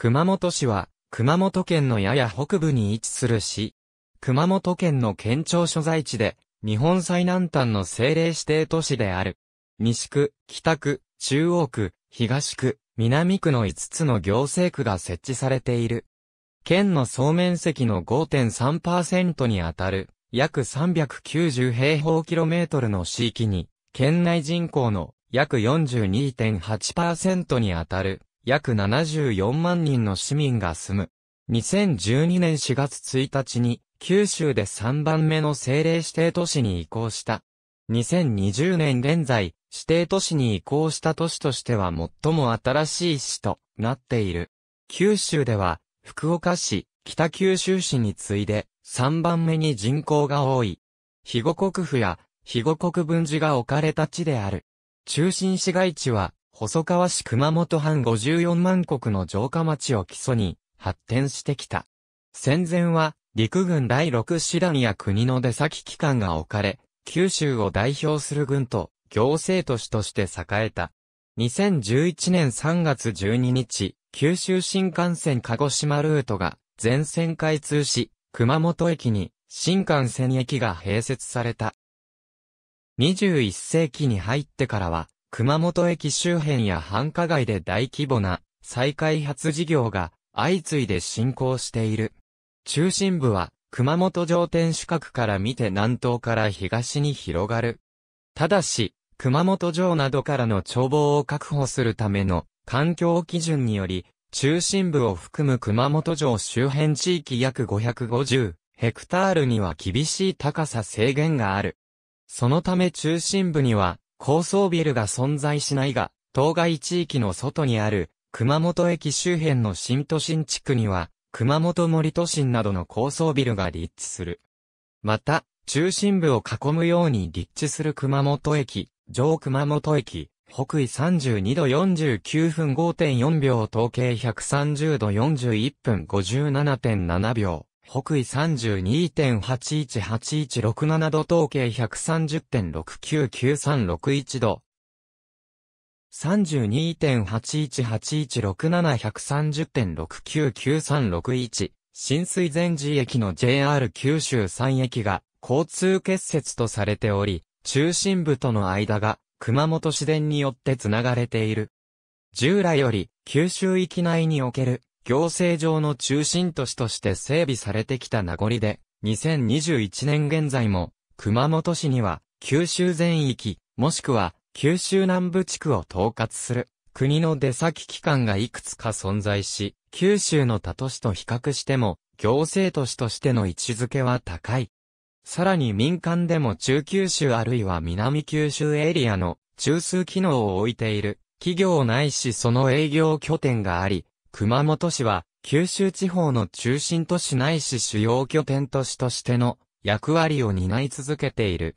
熊本市は、熊本県のやや北部に位置する市。熊本県の県庁所在地で、日本最南端の政令指定都市である。西区、北区、中央区、東区、南区の5つの行政区が設置されている。県の総面積の5.3%にあたる、約390平方キロメートルの地域に、県内人口の約42.8%にあたる約74万人の市民が住む。2012年4月1日に、九州で3番目の政令指定都市に移行した。2020年現在、指定都市に移行した都市としては最も新しい市となっている。九州では、福岡市、北九州市に次いで、3番目に人口が多い。肥後国府や、肥後国分寺が置かれた地である。中心市街地は、細川市熊本藩54万国の城下町を基礎に発展してきた。戦前は陸軍第6師団や国の出先機関が置かれ、九州を代表する軍と行政都市として栄えた。2011年3月12日、九州新幹線鹿児島ルートが全線開通し、熊本駅に新幹線駅が併設された。21世紀に入ってからは、熊本駅周辺や繁華街で大規模な再開発事業が相次いで進行している。中心部は熊本城天守閣から見て南東から東に広がる。ただし、熊本城などからの眺望を確保するための環境基準により、中心部を含む熊本城周辺地域約550ヘクタールには厳しい高さ制限がある。そのため中心部には高層ビルが存在しないが、当該地域の外にある、熊本駅周辺の新都心地区には、熊本森都心などの高層ビルが立地する。また、中心部を囲むように立地する熊本駅、上熊本駅、北緯32度49分5.4秒、統計130度41分57.7秒。北緯32.818167度統計130.699361度。3 2 8 1 8 1 6 7 1 3 0 6 9 9 3 6 1新水前寺駅の JR 九州3駅が交通結節とされており、中心部との間が熊本市電によってつながれている。従来より九州域内における行政上の中心都市として整備されてきた名残で、2021年現在も、熊本市には、九州全域、もしくは、九州南部地区を統括する、国の出先機関がいくつか存在し、九州の他都市と比較しても、行政都市としての位置づけは高い。さらに民間でも中九州あるいは南九州エリアの中枢機能を置いている企業ないしその営業拠点があり、熊本市は、九州地方の中心都市ないし主要拠点都市としての役割を担い続けている。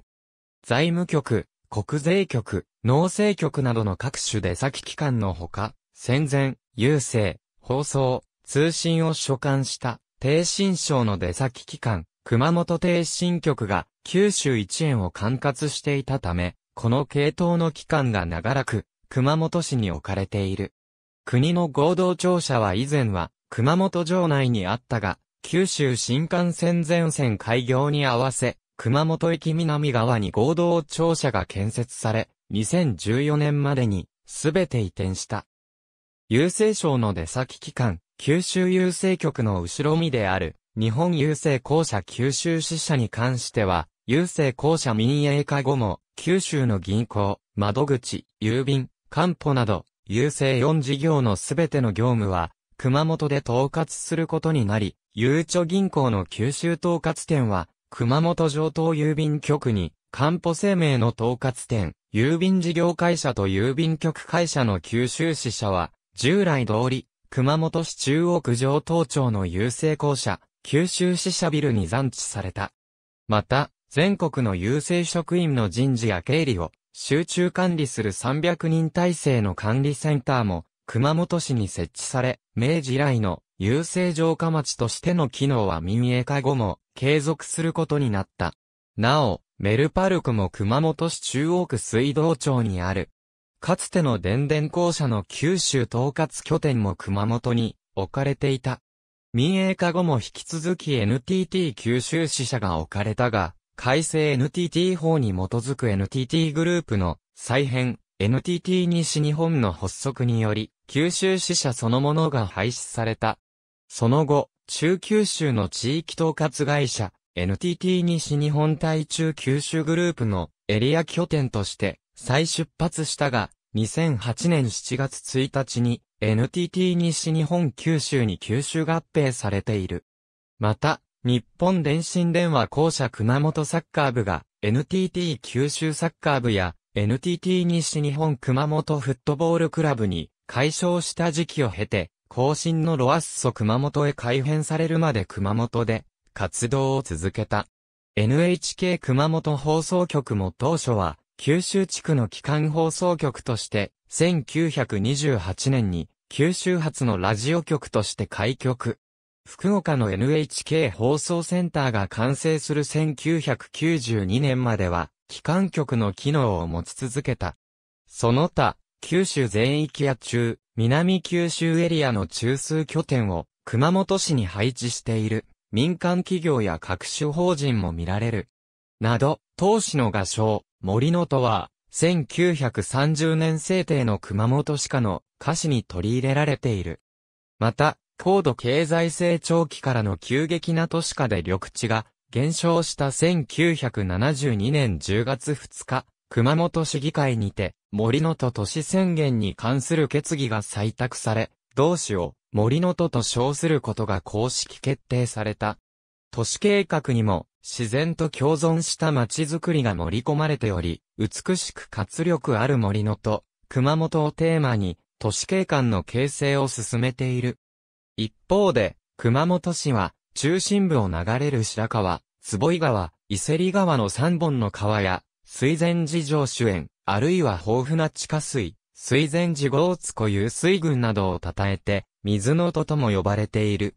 財務局、国税局、農政局などの各種出先機関のほか、戦前、郵政、放送、通信を所管した、低信省の出先機関、熊本低信局が九州一円を管轄していたため、この系統の機関が長らく、熊本市に置かれている。国の合同庁舎は以前は、熊本城内にあったが、九州新幹線全線開業に合わせ、熊本駅南側に合同庁舎が建設され、2014年までに、すべて移転した。郵政省の出先機関、九州郵政局の後ろ身である、日本郵政公社九州支社に関しては、郵政公社民営化後も、九州の銀行、窓口、郵便、官保など、郵政4事業のすべての業務は、熊本で統括することになり、ゆうちょ銀行の九州統括店は、熊本上東郵便局に、か保生命の統括店、郵便事業会社と郵便局会社の九州支社は、従来通り、熊本市中央区上東町の郵政公社、九州支社ビルに残置された。また、全国の郵政職員の人事や経理を、集中管理する300人体制の管理センターも、熊本市に設置され、明治以来の郵政城下町としての機能は民営化後も継続することになった。なお、メルパルクも熊本市中央区水道町にある。かつての電電公社の九州統括拠点も熊本に置かれていた。民営化後も引き続き NTT 九州支社が置かれたが、改正 NTT 法に基づく NTT グループの再編、NTT 西日本の発足により、九州支社そのものが廃止された。その後、中九州の地域統括会社、NTT 西日本対中九州グループのエリア拠点として再出発したが、2008年7月1日に NTT 西日本九州に九州合併されている。また、日本電信電話公社熊本サッカー部が NTT 九州サッカー部や NTT 西日本熊本フットボールクラブに解消した時期を経て、後進のロアッソ熊本へ改編されるまで熊本で活動を続けた。NHK 熊本放送局も当初は九州地区の機関放送局として1928年に九州発のラジオ局として開局。福岡の NHK 放送センターが完成する1992年までは、機関局の機能を持ち続けた。その他、九州全域や中、南九州エリアの中枢拠点を熊本市に配置している民間企業や各種法人も見られる。など、当時の画商、森のとは、1930年制定の熊本市下の歌詞に取り入れられている。また、高度経済成長期からの急激な都市化で緑地が減少した1972年10月2日、熊本市議会にて森の都都市宣言に関する決議が採択され、同市を森の都と称することが公式決定された。都市計画にも自然と共存した街づくりが盛り込まれており、美しく活力ある森の都、熊本をテーマに都市景観の形成を進めている。一方で、熊本市は、中心部を流れる白川、坪井川、伊勢里川の三本の川や、水前寺上主演、あるいは豊富な地下水、水前寺豪津湖遊水群などを称えて、水の音とも呼ばれている。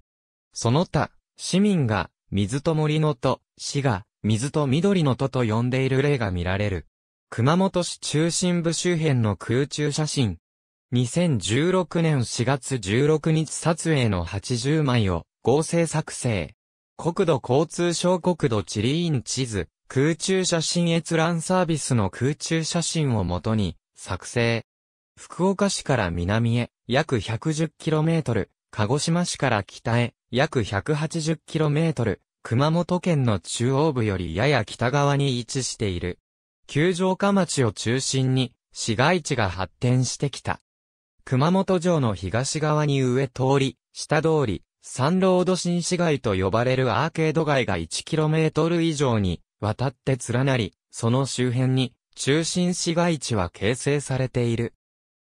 その他、市民が、水と森の音、市が、水と緑の音と呼んでいる例が見られる。熊本市中心部周辺の空中写真、2016年4月16日撮影の80枚を合成作成。国土交通省国土地理院地図、空中写真閲覧サービスの空中写真をもとに作成。福岡市から南へ約 110km、鹿児島市から北へ約 180km、熊本県の中央部よりやや北側に位置している。九条下町を中心に市街地が発展してきた。熊本城の東側に上通り、下通り、三ロード新市街と呼ばれるアーケード街が 1km 以上に渡って連なり、その周辺に中心市街地は形成されている。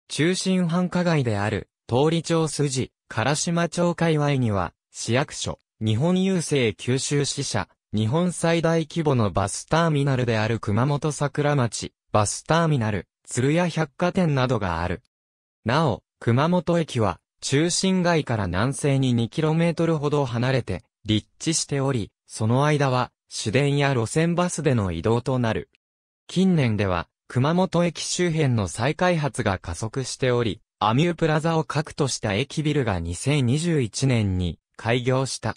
中心繁華街である通り町筋、唐島町界隈には市役所、日本郵政九州支社、日本最大規模のバスターミナルである熊本桜町、バスターミナル、鶴屋百貨店などがある。なお、熊本駅は、中心街から南西に 2km ほど離れて、立地しており、その間は、市電や路線バスでの移動となる。近年では、熊本駅周辺の再開発が加速しており、アミュープラザを核とした駅ビルが2021年に開業した。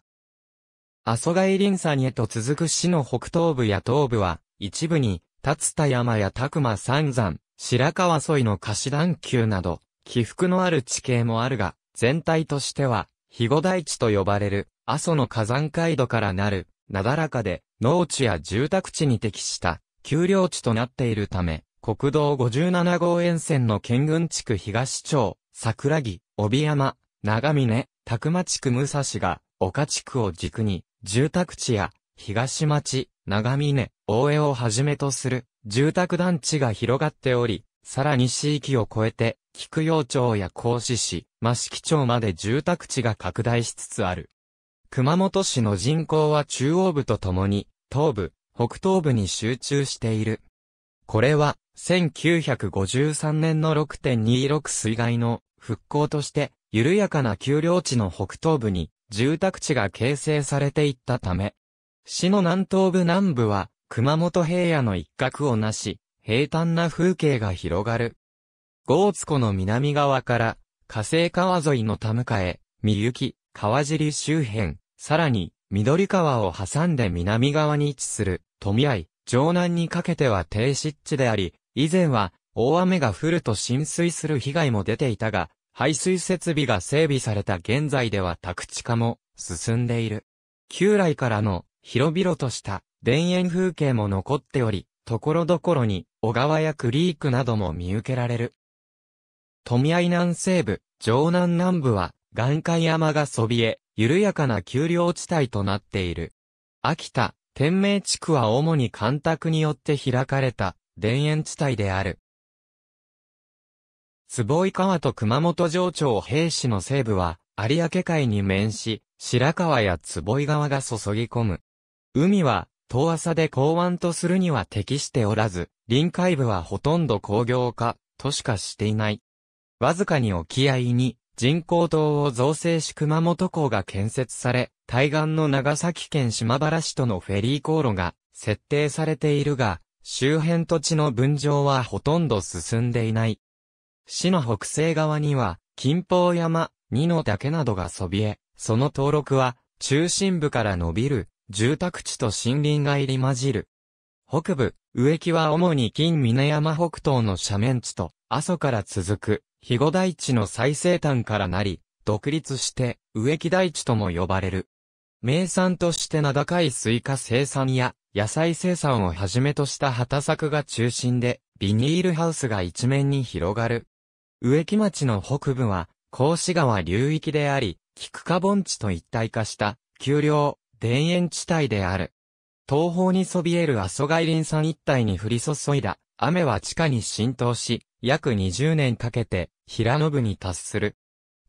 阿蘇ヶ林山へと続く市の北東部や東部は、一部に、立田山や拓馬三山、白川沿いの貸し段丘など、起伏のある地形もあるが、全体としては、肥後台地と呼ばれる、阿蘇の火山街道からなる、なだらかで、農地や住宅地に適した、丘陵地となっているため、国道57号沿線の県軍地区東町、桜木、帯山、長峰、宅間地区武蔵が、岡地区を軸に、住宅地や、東町、長峰、大江をはじめとする、住宅団地が広がっており、さらに地域を超えて、菊陽町や甲子市、益城町まで住宅地が拡大しつつある。熊本市の人口は中央部とともに、東部、北東部に集中している。これは、1953年の6.26水害の復興として、緩やかな丘陵地の北東部に、住宅地が形成されていったため、市の南東部南部は、熊本平野の一角をなし、平坦な風景が広がる。ゴーツ湖の南側から、河星川沿いの田向かえ、三雪、川尻周辺、さらに、緑川を挟んで南側に位置する、富合、城南にかけては低湿地であり、以前は、大雨が降ると浸水する被害も出ていたが、排水設備が整備された現在では宅地化も進んでいる。旧来からの広々とした田園風景も残っており、ところどころに小川やクリークなども見受けられる。富合南西部、城南南部は、岩海山がそびえ、緩やかな丘陵地帯となっている。秋田、天明地区は主に干拓によって開かれた、田園地帯である。坪井川と熊本城町平市の西部は、有明海に面し、白川や坪井川が注ぎ込む。海は、遠浅で港湾とするには適しておらず、臨海部はほとんど工業化、としかしていない。わずかに沖合に人工島を造成し熊本港が建設され、対岸の長崎県島原市とのフェリー航路が設定されているが、周辺土地の分譲はほとんど進んでいない。市の北西側には、金峰山、二の岳などがそびえ、その登録は、中心部から伸びる、住宅地と森林が入り混じる。北部、植木は主に金峰山北東の斜面地と、阿蘇から続く、肥後台地の最西端からなり、独立して、植木台地とも呼ばれる。名産として名高いスイカ生産や、野菜生産をはじめとした畑作が中心で、ビニールハウスが一面に広がる。植木町の北部は、甲子川流域であり、菊花盆地と一体化した、丘陵、田園地帯である。東方にそびえる阿蘇外林山一帯に降り注いだ、雨は地下に浸透し、約20年かけて、平野部に達する。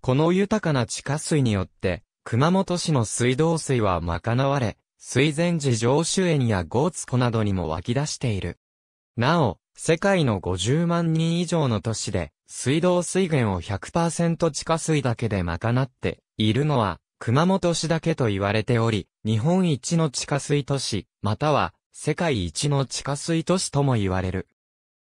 この豊かな地下水によって、熊本市の水道水は賄われ、水前寺上州園やゴーツ湖などにも湧き出している。なお、世界の50万人以上の都市で、水道水源を100%地下水だけで賄っているのは、熊本市だけと言われており、日本一の地下水都市、または世界一の地下水都市とも言われる。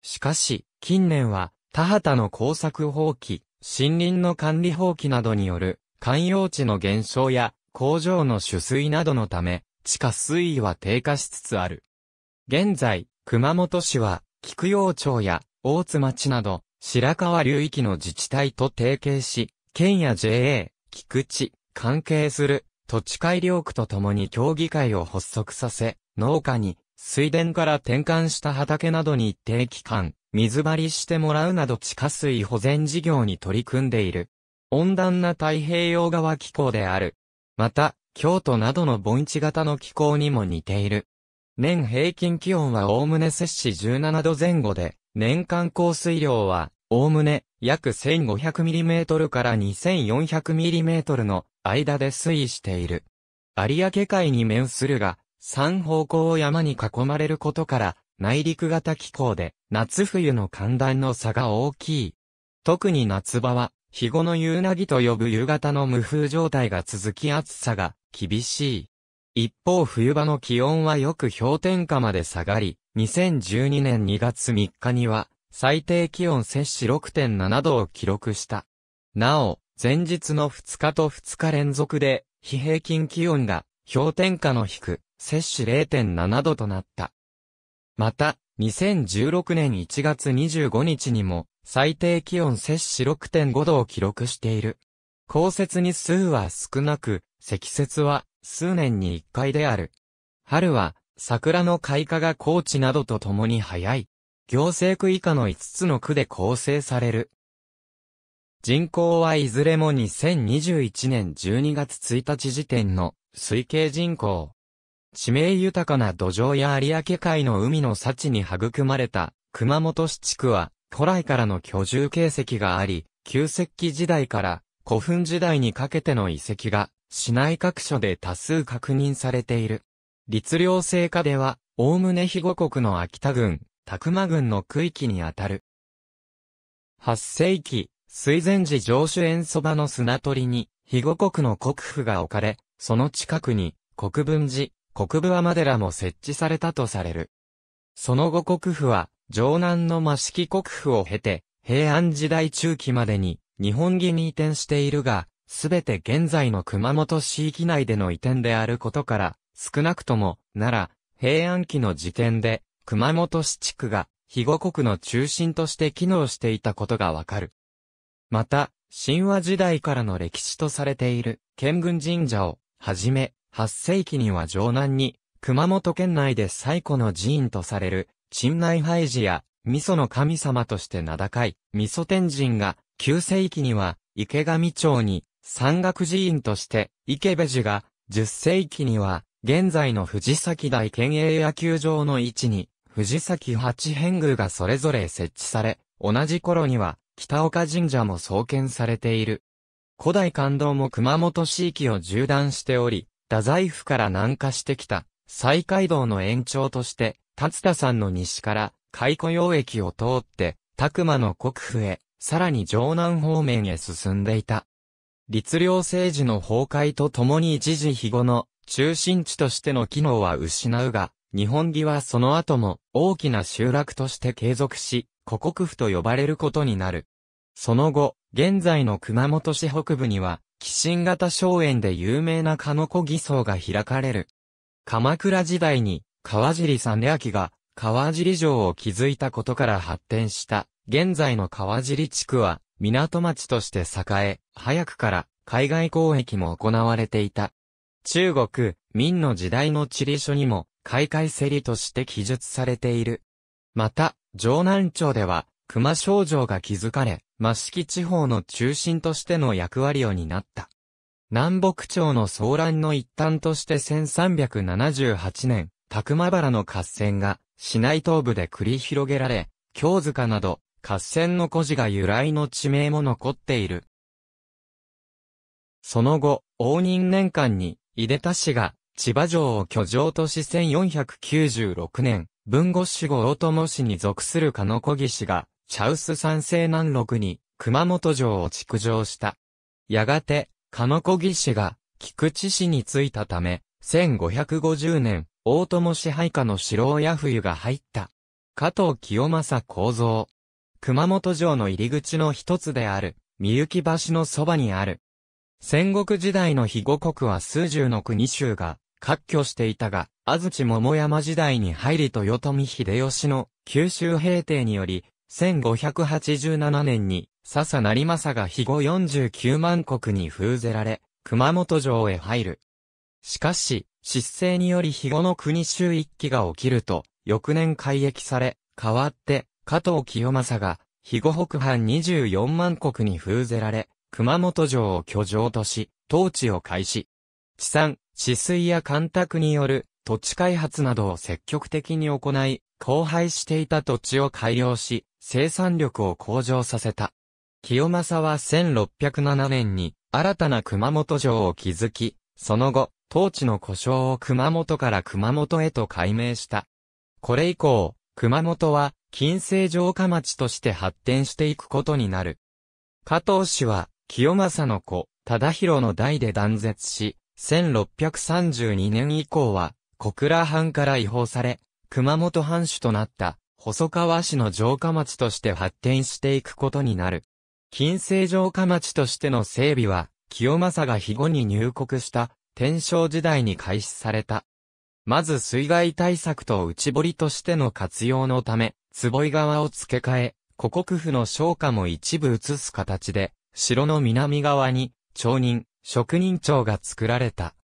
しかし、近年は、田畑の耕作放棄、森林の管理放棄などによる、観葉地の減少や、工場の取水などのため、地下水位は低下しつつある。現在、熊本市は、菊陽町や大津町など、白川流域の自治体と提携し、県や JA、菊池、関係する土地改良区と共に協議会を発足させ、農家に水田から転換した畑などに一定期間、水張りしてもらうなど地下水保全事業に取り組んでいる。温暖な太平洋側気候である。また、京都などの盆地型の気候にも似ている。年平均気温はおおむね摂氏17度前後で、年間降水量は、おおむね約 1500mm から 2400mm の間で推移している。有明海に面するが、三方向を山に囲まれることから、内陸型気候で、夏冬の寒暖の差が大きい。特に夏場は、日後の夕凪と呼ぶ夕方の無風状態が続き暑さが厳しい。一方冬場の気温はよく氷点下まで下がり、2012年2月3日には最低気温摂氏6.7度を記録した。なお、前日の2日と2日連続で、非平均気温が氷点下の低摂氏0.7度となった。また、2016年1月25日にも、最低気温摂氏6.5度を記録している。降雪日数は少なく、積雪は数年に1回である。春は桜の開花が高知などと共に早い。行政区以下の5つの区で構成される。人口はいずれも2021年12月1日時点の推計人口地名豊かな土壌や有明海の海の幸に育まれた熊本市地区は古来からの居住形跡があり、旧石器時代から古墳時代にかけての遺跡が市内各所で多数確認されている。律令制下では、おおむね肥後国の秋田郡、宅間郡の区域にあたる。8世紀、水前寺上主園そばの砂取りに、肥後国の国府が置かれ、その近くに、国分寺、国部尼寺も設置されたとされる。その後国府は、城南の益城国府を経て、平安時代中期までに、日本儀に移転しているが、すべて現在の熊本市域内での移転であることから、少なくとも、奈良、平安期の時点で、熊本市地区が、肥後国の中心として機能していたことがわかる。また、神話時代からの歴史とされている、県軍神社を、はじめ、8世紀には城南に、熊本県内で最古の寺院とされる、鎮内廃寺や、味噌の神様として名高い、味噌天神が、9世紀には、池上町に、山岳寺院として、池部寺が、10世紀には、現在の藤崎大県営野球場の位置に、藤崎八変宮がそれぞれ設置され、同じ頃には、北岡神社も創建されている。古代感動も熊本地域を縦断しており、太宰府から南下してきた、西海道の延長として、達田山の西から、海湖洋駅を通って、拓磨の国府へ、さらに城南方面へ進んでいた。律令政治の崩壊とともに一時日後の中心地としての機能は失うが、日本儀はその後も大きな集落として継続し、古国府と呼ばれることになる。その後、現在の熊本市北部には、寄進型荘園で有名な鹿の子偽装が開かれる。鎌倉時代に川尻実明が川尻城を築いたことから発展した現在の川尻地区は港町として栄え、早くから海外交易も行われていた。中国、明の時代の地理書にも、開会競りとして記述されている。また、城南町では、熊少女が築かれ、益城地方の中心としての役割を担った。南北朝の騒乱の一端として1378年、拓馬原の合戦が、市内東部で繰り広げられ、京塚など、合戦の故事が由来の地名も残っている。その後、応仁年間に、井出田氏が、千葉城を居城とし1496年、文後守護大友氏に属する鹿野小義氏が、茶臼山西南麓に熊本城を築城した。やがて、鹿の子義氏が菊池氏に着いたため、1550年、大友支配下の城親冬が入った。加藤清正構造。熊本城の入り口の一つである、三雪橋のそばにある。戦国時代の肥後国は数十の国州が、割拠していたが、安土桃山時代に入りと豊臣秀吉の九州平定により、1587年に、笹成政が肥後49万国に封ぜられ、熊本城へ入る。しかし、失勢により肥後の国周一揆が起きると、翌年改役され、代わって、加藤清正が、肥後北藩24万国に封ぜられ、熊本城を居城とし、統治を開始。地産、治水や干拓による土地開発などを積極的に行い、荒廃していた土地を改良し、生産力を向上させた。清正は1607年に新たな熊本城を築き、その後、当地の故障を熊本から熊本へと改名した。これ以降、熊本は近世城下町として発展していくことになる。加藤氏は、清正の子、忠宏の代で断絶し、1632年以降は、小倉藩から違法され、熊本藩主となった細川市の城下町として発展していくことになる。近世城下町としての整備は、清正が肥後に入国した天正時代に開始された。まず水害対策と内堀としての活用のため、坪井川を付け替え、古国府の商家も一部移す形で、城の南側に、町人、職人町が作られた。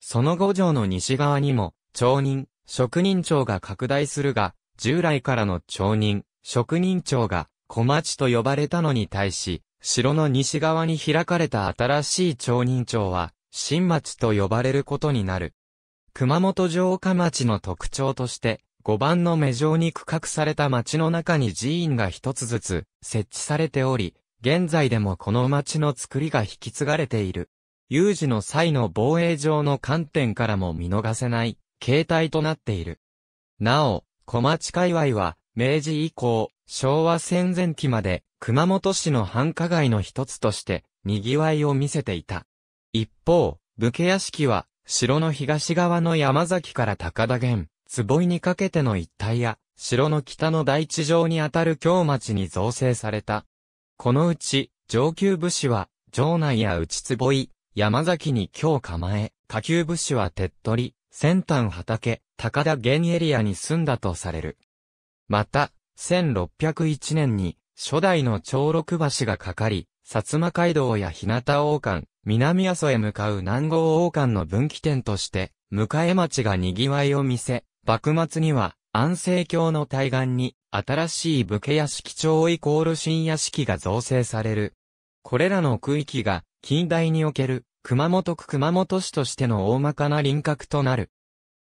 その五条の西側にも、町人、職人町が拡大するが、従来からの町人、職人町が小町と呼ばれたのに対し、城の西側に開かれた新しい町人町は、新町と呼ばれることになる。熊本城下町の特徴として、5番の目状に区画された町の中に寺院が一つずつ設置されており、現在でもこの町の作りが引き継がれている。有事の際の防衛上の観点からも見逃せない形態となっている。なお、小町界隈は、明治以降、昭和戦前期まで、熊本市の繁華街の一つとして、賑わいを見せていた。一方、武家屋敷は、城の東側の山崎から高田源、坪井にかけての一帯や、城の北の大地上にあたる京町に造成された。このうち、上級武士は、城内や内坪井、山崎に京構え、下級武士は手っ取り、先端畑、高田原エリアに住んだとされる。また、1601年に、初代の長六橋がかかり、薩摩街道や日向王冠、南阿蘇へ向かう南郷王冠の分岐点として、迎え町が賑わいを見せ、幕末には、安政教の対岸に、新しい武家屋敷町イコール新屋敷が造成される。これらの区域が、近代における、熊本区熊本市としての大まかな輪郭となる。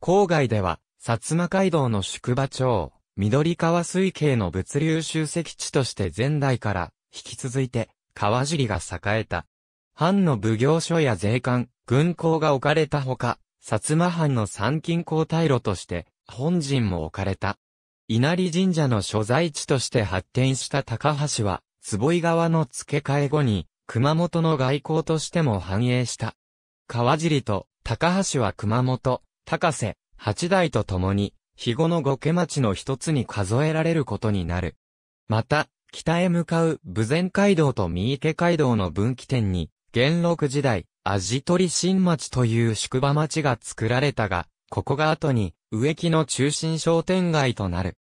郊外では、薩摩街道の宿場町、緑川水系の物流集積地として前代から、引き続いて、川尻が栄えた。藩の奉行所や税関、軍港が置かれたほか、薩摩藩の参勤交代路として、本陣も置かれた。稲荷神社の所在地として発展した高橋は、坪井川の付け替え後に、熊本の外交としても繁栄した。川尻と高橋は熊本、高瀬、八代と共に、肥後の五家町の一つに数えられることになる。また、北へ向かう武前街道と三池街道の分岐点に、元禄時代、味取新町という宿場町が作られたが、ここが後に、植木の中心商店街となる。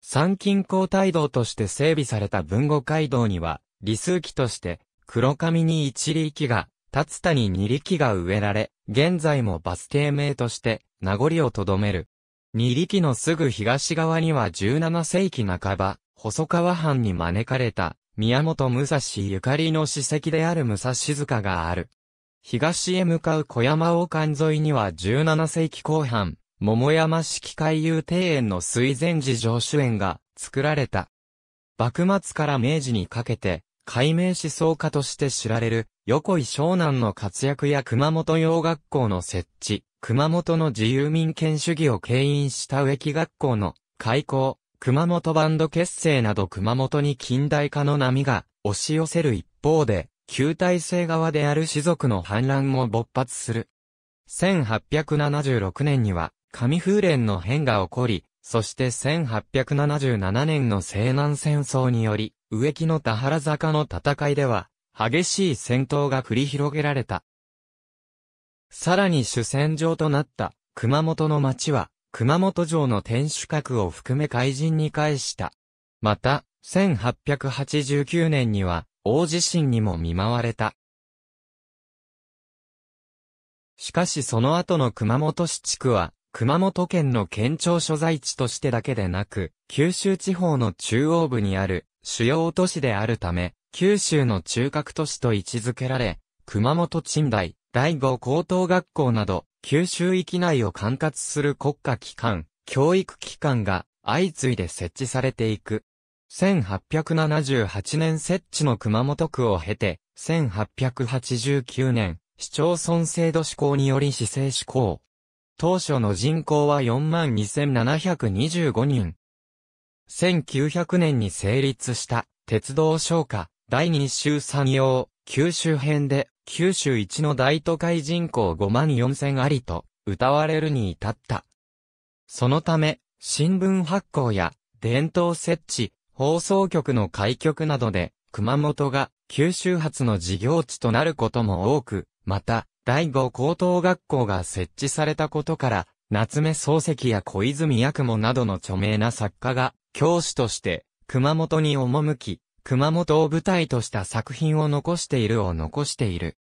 参勤交代道として整備された文後街道には、理数機として、黒髪に一力が、立田に二力が植えられ、現在もバス停名として名残をとどめる。二力のすぐ東側には17世紀半ば、細川藩に招かれた、宮本武蔵ゆかりの史跡である武蔵塚がある。東へ向かう小山王館沿いには17世紀後半、桃山式海遊庭園の水前寺上主園が作られた。幕末から明治にかけて、解明思想家として知られる、横井湘南の活躍や熊本洋学校の設置、熊本の自由民権主義を牽引した植木学校の開校、熊本バンド結成など熊本に近代化の波が押し寄せる一方で、旧体制側である士族の反乱も勃発する。1876年には、上風連の変が起こり、そして1877年の西南戦争により、植木の田原坂の戦いでは、激しい戦闘が繰り広げられた。さらに主戦場となった熊本の町は、熊本城の天守閣を含め怪人に返した。また、1889年には、大地震にも見舞われた。しかしその後の熊本市地区は、熊本県の県庁所在地としてだけでなく、九州地方の中央部にある主要都市であるため、九州の中核都市と位置づけられ、熊本賃貸、第五高等学校など、九州域内を管轄する国家機関、教育機関が相次いで設置されていく。1878年設置の熊本区を経て、1889年、市町村制度施行により市政施行。当初の人口は42,725人。1900年に成立した鉄道商家第2州産業九州編で九州一の大都会人口5万4千ありと歌われるに至った。そのため新聞発行や伝統設置、放送局の開局などで熊本が九州発の事業地となることも多く、また、第五高等学校が設置されたことから、夏目漱石や小泉八雲などの著名な作家が教師として、熊本に赴き、熊本を舞台とした作品を残しているを残している。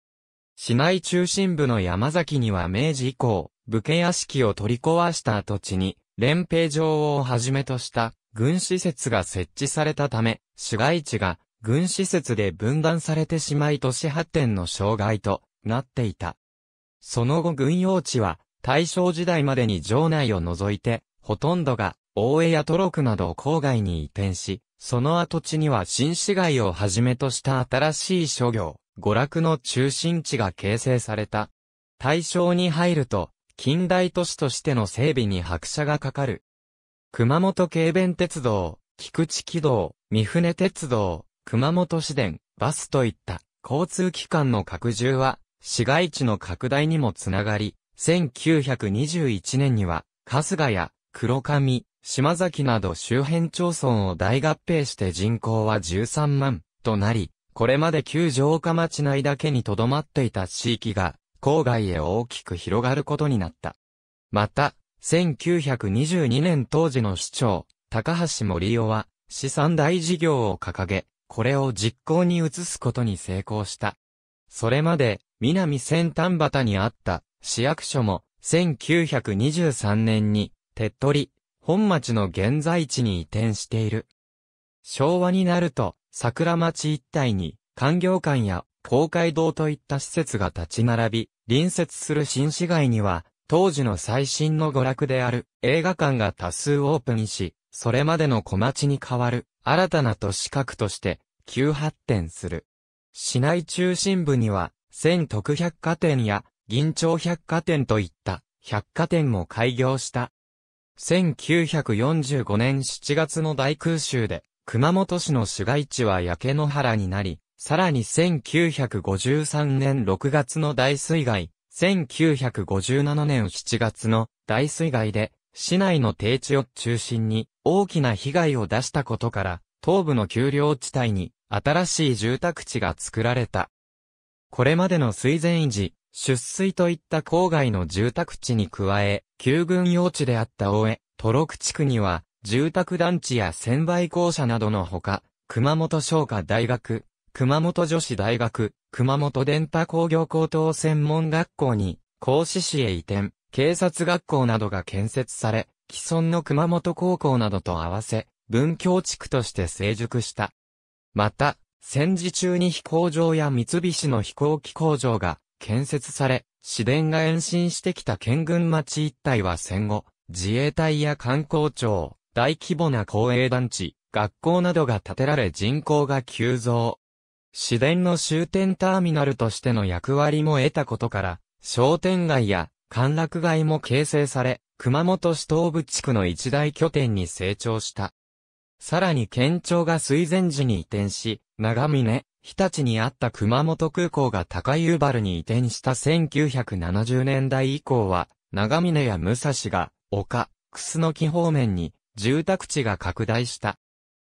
市内中心部の山崎には明治以降、武家屋敷を取り壊した土地に、連兵場をはじめとした軍施設が設置されたため、市街地が軍施設で分断されてしまい都市発展の障害となっていた。その後軍用地は大正時代までに城内を除いて、ほとんどが大江やトロクなどを郊外に移転し、その跡地には新市街をはじめとした新しい諸行、娯楽の中心地が形成された。大正に入ると、近代都市としての整備に拍車がかかる。熊本軽便鉄道、菊池軌道、三船鉄道、熊本市電、バスといった交通機関の拡充は、市街地の拡大にもつながり、1921年には、春日や黒上、島崎など周辺町村を大合併して人口は13万となり、これまで旧城下町内だけに留まっていた地域が、郊外へ大きく広がることになった。また、1922年当時の市長、高橋森夫は、資産大事業を掲げ、これを実行に移すことに成功した。それまで、南千丹端にあった市役所も、1923年に、手っ取り、本町の現在地に移転している。昭和になると、桜町一帯に、官業館や公会堂といった施設が立ち並び、隣接する新市街には、当時の最新の娯楽である映画館が多数オープンし、それまでの小町に代わる新たな都市格として急発展する。市内中心部には、千徳百貨店や銀町百貨店といった百貨店も開業した。1945年7月の大空襲で、熊本市の市街地は焼け野原になり、さらに1953年6月の大水害、1957年7月の大水害で、市内の低地を中心に大きな被害を出したことから、東部の丘陵地帯に新しい住宅地が作られた。これまでの水前維持、出水といった郊外の住宅地に加え、旧軍用地であった大江、トロク地区には、住宅団地や専売校舎などのほか、熊本商科大学、熊本女子大学、熊本電波工業高等専門学校に、甲子市へ移転、警察学校などが建設され、既存の熊本高校などと合わせ、文教地区として成熟した。また、戦時中に飛行場や三菱の飛行機工場が建設され、市電が延伸してきた県軍町一帯は戦後、自衛隊や観光庁、大規模な公営団地、学校などが建てられ人口が急増。市電の終点ターミナルとしての役割も得たことから、商店街や歓楽街も形成され、熊本市東部地区の一大拠点に成長した。さらに県庁が水前寺に移転し、長峰、日立にあった熊本空港が高夕原に移転した1970年代以降は、長峰や武蔵が、丘、楠木方面に、住宅地が拡大した。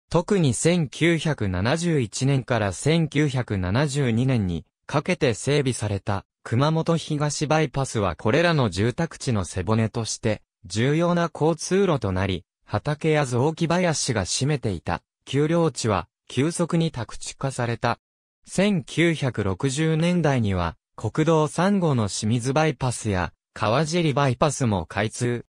特に1971年から1972年にかけて整備された熊本東バイパスはこれらの住宅地の背骨として重要な交通路となり、畑や雑木林が占めていた丘陵地は急速に宅地化された。1960年代には、国道3号の清水バイパスや、川尻バイパスも開通。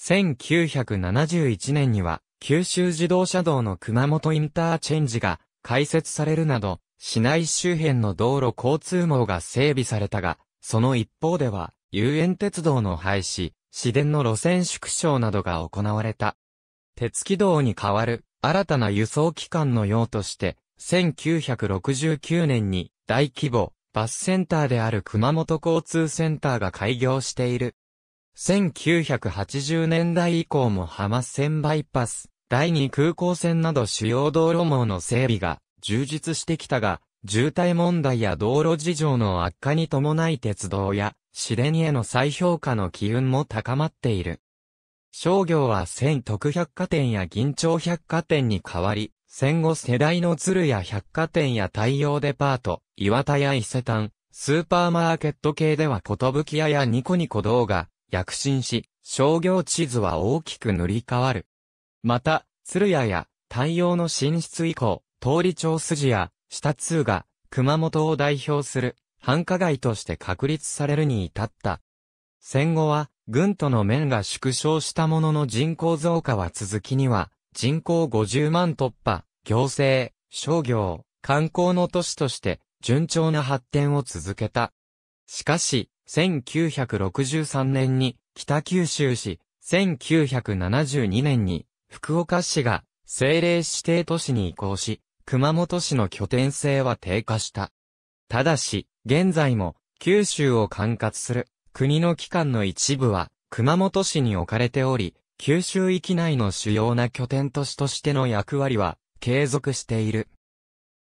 1971年には、九州自動車道の熊本インターチェンジが開設されるなど、市内周辺の道路交通網が整備されたが、その一方では、遊園鉄道の廃止、市電の路線縮小などが行われた。鉄軌道に代わる新たな輸送機関の用として、1969年に大規模バスセンターである熊本交通センターが開業している。1980年代以降も浜線バイパス、第二空港線など主要道路網の整備が充実してきたが、渋滞問題や道路事情の悪化に伴い鉄道や市電への再評価の機運も高まっている。商業は千徳百貨店や銀町百貨店に変わり、戦後世代の鶴や百貨店や太陽デパート、岩田や伊勢丹、スーパーマーケット系では寿屋やニコニコ動画、躍進し、商業地図は大きく塗り替わる。また、鶴屋や太陽の進出以降、通り町筋や下通が熊本を代表する繁華街として確立されるに至った。戦後は軍との面が縮小したものの人口増加は続きには、人口50万突破、行政、商業、観光の都市として、順調な発展を続けた。しかし、1963年に北九州市、1972年に福岡市が政令指定都市に移行し、熊本市の拠点性は低下した。ただし、現在も九州を管轄する国の機関の一部は、熊本市に置かれており、九州域内の主要な拠点都市としての役割は、継続している。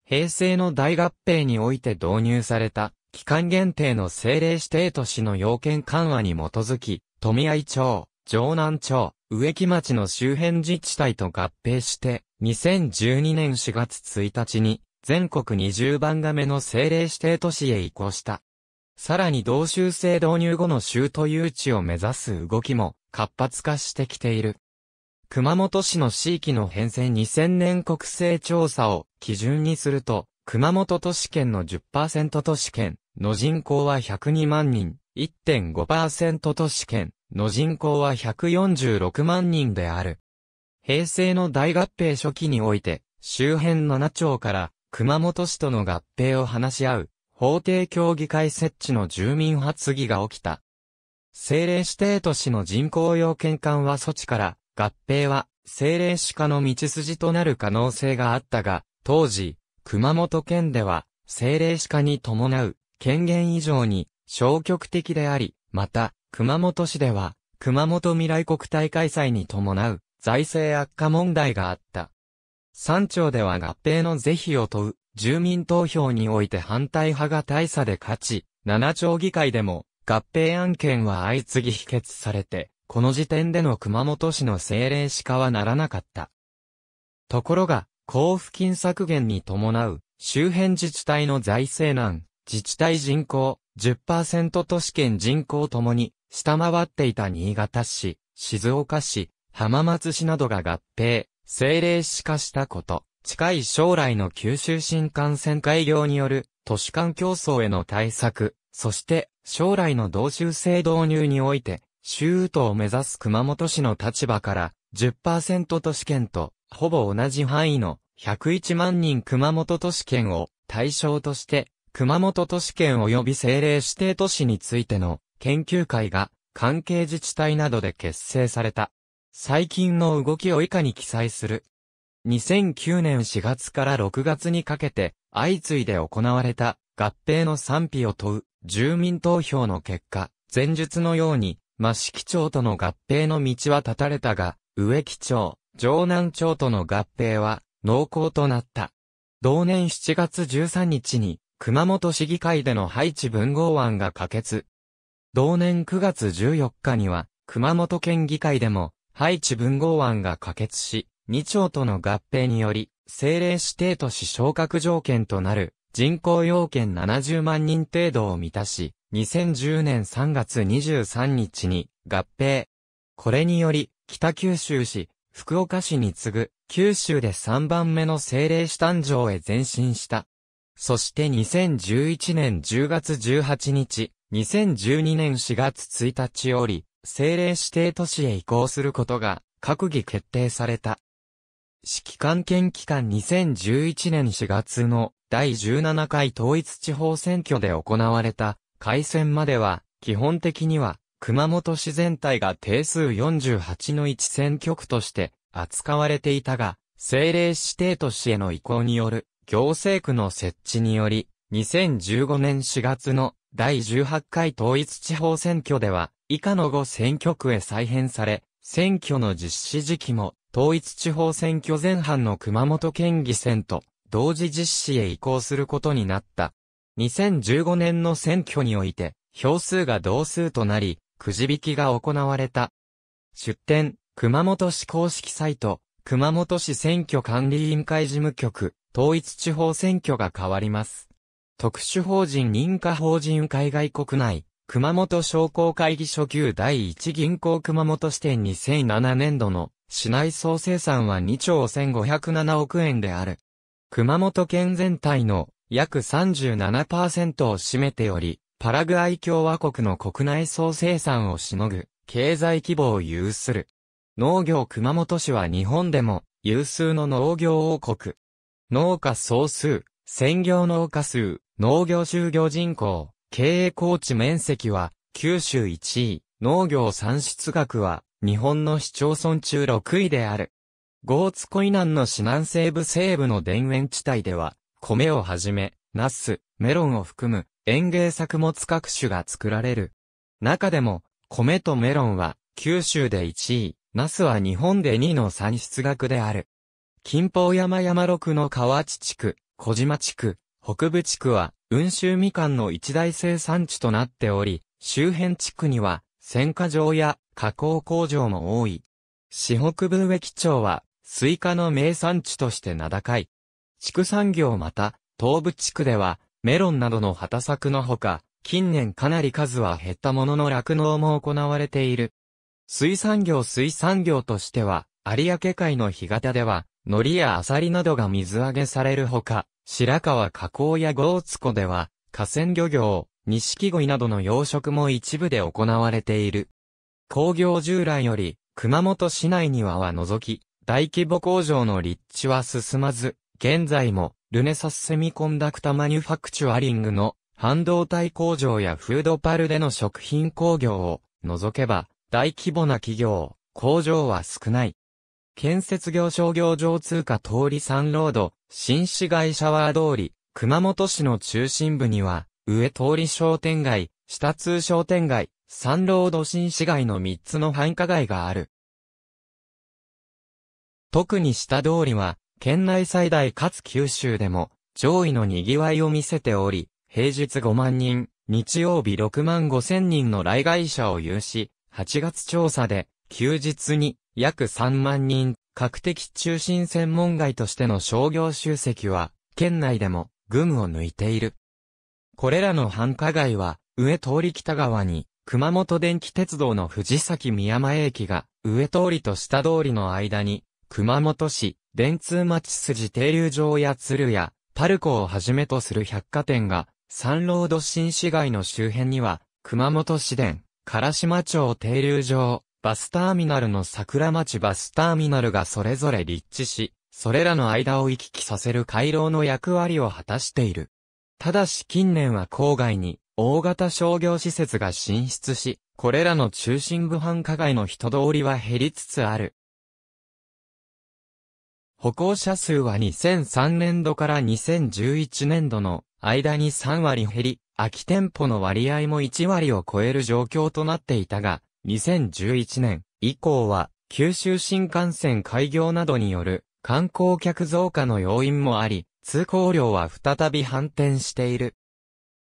平成の大合併において導入された、期間限定の政令指定都市の要件緩和に基づき、富合町、城南町、植木町の周辺自治体と合併して、2012年4月1日に、全国20番目の政令指定都市へ移行した。さらに同州制導入後の州都誘致を目指す動きも活発化してきている。熊本市の地域の変遷2000年国勢調査を基準にすると、熊本都市圏の10%都市圏の人口は102万人、1.5%都市圏の人口は146万人である。平成の大合併初期において、周辺7町から熊本市との合併を話し合う法定協議会設置の住民発議が起きた。政令指定都市の人口要件管は措置から、合併は政令市化の道筋となる可能性があったが、当時、熊本県では政令市化に伴う権限以上に消極的であり、また、熊本市では熊本未来国体開催に伴う財政悪化問題があった。山頂では合併の是非を問う、住民投票において反対派が大差で勝ち、七町議会でも合併案件は相次ぎ否決されて、この時点での熊本市の政令しかはならなかった。ところが、交付金削減に伴う、周辺自治体の財政難、自治体人口、10%都市圏人口ともに、下回っていた新潟市、静岡市、浜松市などが合併、政令史化したこと、近い将来の九州新幹線開業による都市間競争への対策、そして将来の同州制導入において、州都を目指す熊本市の立場から10%都市圏とほぼ同じ範囲の101万人熊本都市圏を対象として熊本都市圏及び政令指定都市についての研究会が関係自治体などで結成された。最近の動きを以下に記載する。2009年4月から6月にかけて、相次いで行われた合併の賛否を問う住民投票の結果、前述のように、益城町との合併の道は断たれたが、植木町、城南町との合併は濃厚となった。同年7月13日に、熊本市議会での配置文豪案が可決。同年9月14日には、熊本県議会でも、ハイチ文豪案が可決し、二町との合併により、政令指定都市昇格条件となる人口要件70万人程度を満たし、2010年3月23日に合併。これにより、北九州市、福岡市に次ぐ、九州で3番目の政令市誕生へ前進した。そして2011年10月18日、2012年4月1日より、政令指定都市へ移行することが閣議決定された。指揮官権期間2011年4月の第17回統一地方選挙で行われた改選までは基本的には熊本市全体が定数48の1選挙区として扱われていたが政令指定都市への移行による行政区の設置により2015年4月の第18回統一地方選挙では以下の5選挙区へ再編され、選挙の実施時期も、統一地方選挙前半の熊本県議選と、同時実施へ移行することになった。2015年の選挙において、票数が同数となり、くじ引きが行われた。出展、熊本市公式サイト、熊本市選挙管理委員会事務局、統一地方選挙が変わります。特殊法人認可法人海外国内、熊本商工会議所級第一銀行熊本支店2007年度の市内総生産は2兆1507億円である。熊本県全体の約37%を占めており、パラグアイ共和国の国内総生産をしのぐ経済規模を有する。農業熊本市は日本でも有数の農業王国。農家総数、専業農家数、農業就業人口、経営高地面積は九州一位、農業産出額は日本の市町村中6位である。ゴーツコイ南の市南西部西部の田園地帯では、米をはじめ、ナス、メロンを含む園芸作物各種が作られる。中でも、米とメロンは九州で1位、ナスは日本で2位の産出額である。近方山山麓の河内地区、小島地区、北部地区は温州みかんの一大生産地となっており、周辺地区には、選果場や加工工場も多い。四北部植木町は、スイカの名産地として名高い。畜産業また、東部地区では、メロンなどの畑作のほか、近年かなり数は減ったものの酪農も行われている。水産業水産業としては、有明海の干潟では、海苔やアサリなどが水揚げされるほか、白川河口やー津湖では、河川漁業、錦鯉などの養殖も一部で行われている。工業従来より、熊本市内にはは除き、大規模工場の立地は進まず、現在も、ルネサスセミコンダクタマニュファクチュアリングの半導体工場やフードパルでの食品工業を除けば、大規模な企業、工場は少ない。建設業商業上通貨通りンロード、新市街シャワー通り、熊本市の中心部には、上通り商店街、下通商店街、三ロード新市街の3つの繁華街がある。特に下通りは、県内最大かつ九州でも、上位の賑わいを見せており、平日5万人、日曜日6万5千人の来街者を有し、8月調査で、休日に約3万人核的中心専門外としての商業集積は、県内でも、群を抜いている。これらの繁華街は、上通り北側に、熊本電気鉄道の藤崎宮前駅が、上通りと下通りの間に、熊本市、電通町筋停留場や鶴屋、パルコをはじめとする百貨店が、ンロード新市街の周辺には、熊本市電、唐島町停留場、バスターミナルの桜町バスターミナルがそれぞれ立地し、それらの間を行き来させる回廊の役割を果たしている。ただし近年は郊外に大型商業施設が進出し、これらの中心部繁華街の人通りは減りつつある。歩行者数は2003年度から2011年度の間に3割減り、空き店舗の割合も1割を超える状況となっていたが、2011年以降は、九州新幹線開業などによる観光客増加の要因もあり、通行量は再び反転している。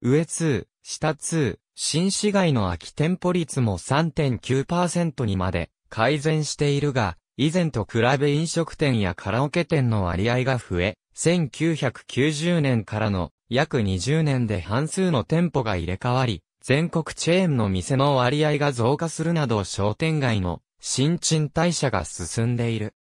上通、下通、新市街の空き店舗率も3.9%にまで改善しているが、以前と比べ飲食店やカラオケ店の割合が増え、1990年からの約20年で半数の店舗が入れ替わり、全国チェーンの店の割合が増加するなど商店街の新陳代謝が進んでいる。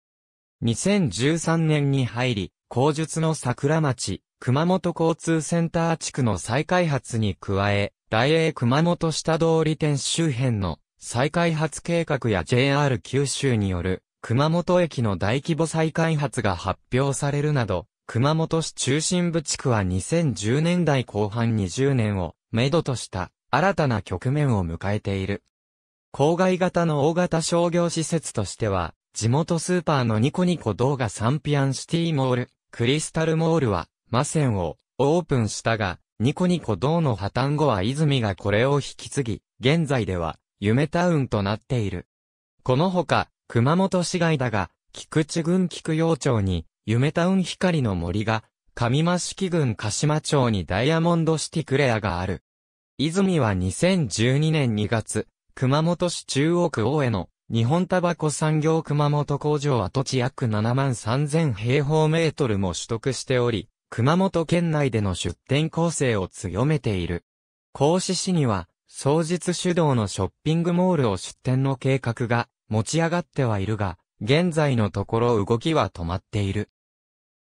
2013年に入り、工述の桜町、熊本交通センター地区の再開発に加え、大英熊本下通り店周辺の再開発計画や JR 九州による熊本駅の大規模再開発が発表されるなど、熊本市中心部地区は2010年代後半20年をめどとした新たな局面を迎えている。郊外型の大型商業施設としては、地元スーパーのニコニコ動画サンピアンシティモール、クリスタルモールは、マセンをオープンしたが、ニコニコ動の破綻後は泉がこれを引き継ぎ、現在では、夢タウンとなっている。このほか、熊本市街だが、菊池郡菊陽町に、夢タウン光の森が、上増式郡鹿島町にダイヤモンドシティクレアがある。泉は2012年2月、熊本市中央区大江の日本タバコ産業熊本工場跡地約7万3000平方メートルも取得しており、熊本県内での出店構成を強めている。甲子市には、創日主導のショッピングモールを出店の計画が持ち上がってはいるが、現在のところ動きは止まっている。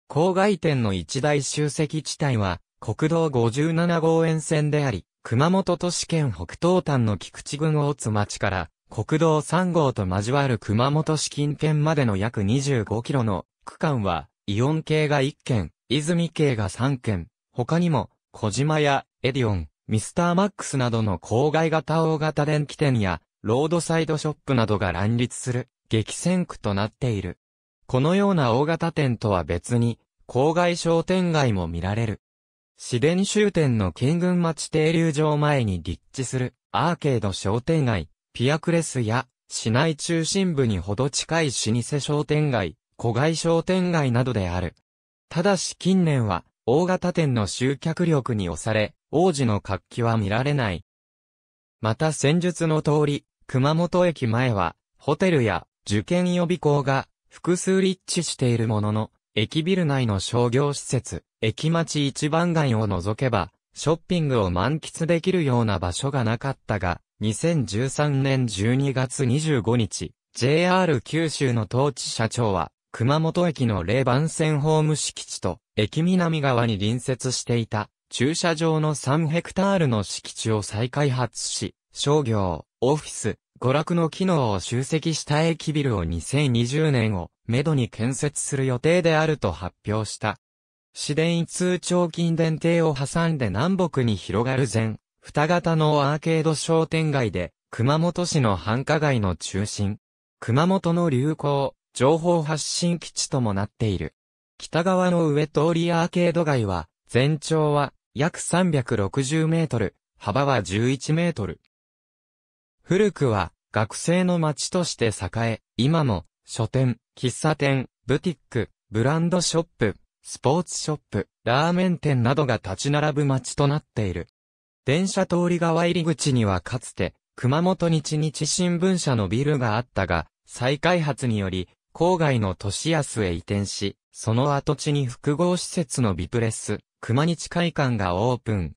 郊外店の一大集積地帯は、国道57号沿線であり、熊本都市圏北東端の菊池郡大津町から国道3号と交わる熊本市近県までの約25キロの区間は、イオン系が1軒、泉系が3軒。他にも、小島やエディオン、ミスターマックスなどの郊外型大型電気店や、ロードサイドショップなどが乱立する、激戦区となっている。このような大型店とは別に、郊外商店街も見られる。市電終点の金群町停留場前に立地するアーケード商店街、ピアクレスや市内中心部にほど近い老舗商店街、古外商店街などである。ただし近年は大型店の集客力に押され、王子の活気は見られない。また戦術の通り、熊本駅前はホテルや受験予備校が複数立地しているものの、駅ビル内の商業施設、駅町一番街を除けば、ショッピングを満喫できるような場所がなかったが、2013年12月25日、JR 九州の当地社長は、熊本駅の霊番線ホーム敷地と、駅南側に隣接していた、駐車場の3ヘクタールの敷地を再開発し、商業、オフィス、娯楽の機能を集積した駅ビルを2020年をめどに建設する予定であると発表した。市電通町近電停を挟んで南北に広がる前、二型のアーケード商店街で、熊本市の繁華街の中心、熊本の流行、情報発信基地ともなっている。北側の上通りアーケード街は、全長は約360メートル、幅は11メートル。古くは学生の街として栄え、今も書店、喫茶店、ブティック、ブランドショップ、スポーツショップ、ラーメン店などが立ち並ぶ街となっている。電車通り側入り口にはかつて、熊本日日新聞社のビルがあったが、再開発により、郊外の都市安へ移転し、その跡地に複合施設のビプレス、熊日会館がオープン。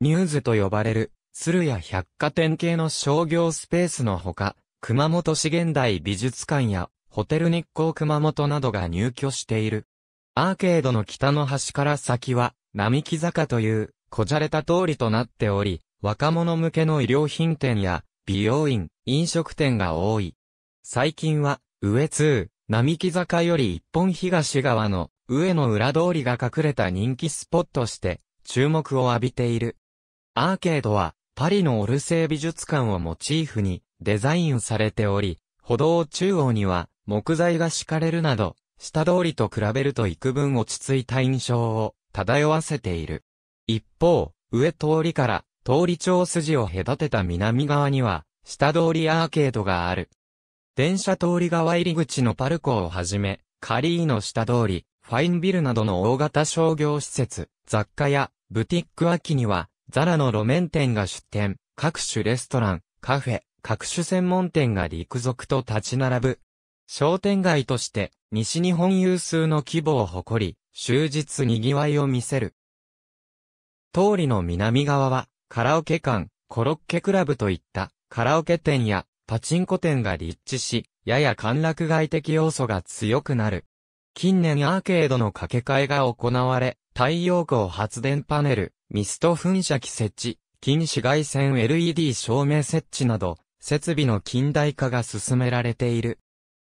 ニューズと呼ばれる、鶴屋百貨店系の商業スペースのほか、熊本資源大美術館やホテル日光熊本などが入居している。アーケードの北の端から先は、並木坂という、こじゃれた通りとなっており、若者向けの衣料品店や、美容院、飲食店が多い。最近は、上通、並木坂より一本東側の、上の裏通りが隠れた人気スポットして、注目を浴びている。アーケードは、パリのオルセー美術館をモチーフに、デザインされており、歩道中央には、木材が敷かれるなど、下通りと比べると幾分落ち着いた印象を漂わせている。一方、上通りから通り町筋を隔てた南側には、下通りアーケードがある。電車通り側入り口のパルコをはじめ、カリーの下通り、ファインビルなどの大型商業施設、雑貨屋、ブティック秋には、ザラの路面店が出店、各種レストラン、カフェ、各種専門店が陸続と立ち並ぶ商店街として西日本有数の規模を誇り、終日賑わいを見せる。通りの南側はカラオケ館、コロッケクラブといったカラオケ店やパチンコ店が立地し、やや歓楽街的要素が強くなる。近年アーケードの掛け替えが行われ、太陽光発電パネル、ミスト噴射器設置、近紫外線 LED 照明設置など、設備の近代化が進められている。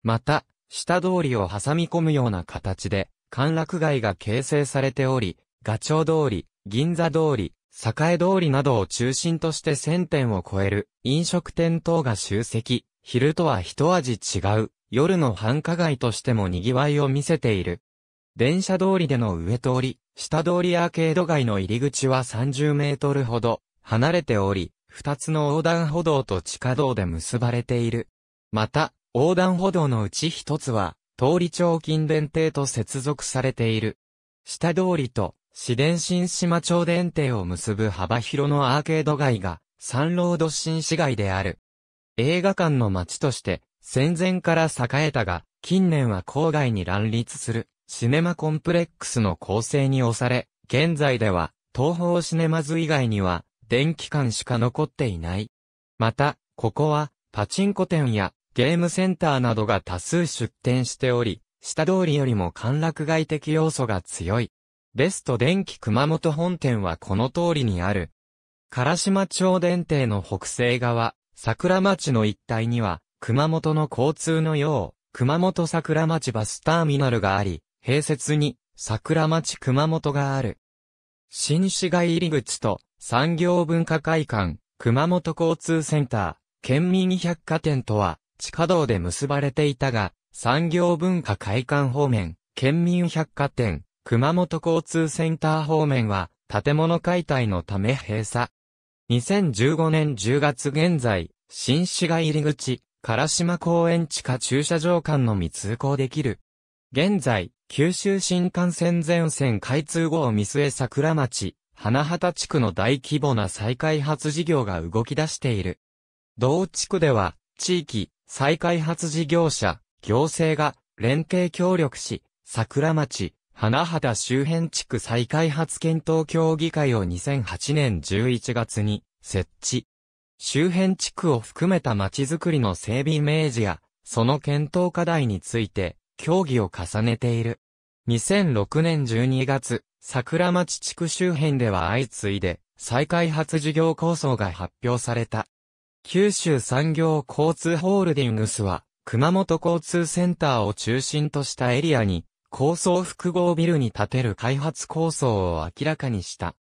また、下通りを挟み込むような形で、歓楽街が形成されており、ガチョウ通り、銀座通り、栄通りなどを中心として1000店を超える飲食店等が集積、昼とは一味違う夜の繁華街としても賑わいを見せている。電車通りでの上通り、下通りアーケード街の入り口は30メートルほど離れており、2つの横断歩道と地下道で結ばれている。また、横断歩道のうち一つは、通り町近電停と接続されている。下通りと、市電新島町電停を結ぶ幅広のアーケード街が、サンロード新市街である。映画館の街として、戦前から栄えたが、近年は郊外に乱立する、シネマコンプレックスの構成に押され、現在では、東方シネマズ以外には、電気館しか残っていない。また、ここは、パチンコ店やゲームセンターなどが多数出店しており、下通りよりも歓楽街的要素が強い。ベスト電気熊本本店はこの通りにある。唐島町電停の北西側、桜町の一帯には、熊本の交通のよう、熊本桜町バスターミナルがあり、併設に、桜町熊本がある。新市街入り口と、産業文化会館、熊本交通センター、県民百貨店とは、地下道で結ばれていたが、産業文化会館方面、県民百貨店、熊本交通センター方面は、建物解体のため閉鎖。2015年10月現在、新市街入り口、唐島公園地下駐車場間のみ通行できる。現在、九州新幹線全線開通後を見据え桜町、花畑地区の大規模な再開発事業が動き出している。同地区では、地域、再開発事業者、行政が連携協力し、桜町、花畑周辺地区再開発検討協議会を2008年11月に設置。周辺地区を含めた町づくりの整備イメージや、その検討課題について、協議を重ねている。2006年12月、桜町地区周辺では相次いで、再開発事業構想が発表された。九州産業交通ホールディングスは、熊本交通センターを中心としたエリアに、高層複合ビルに建てる開発構想を明らかにした。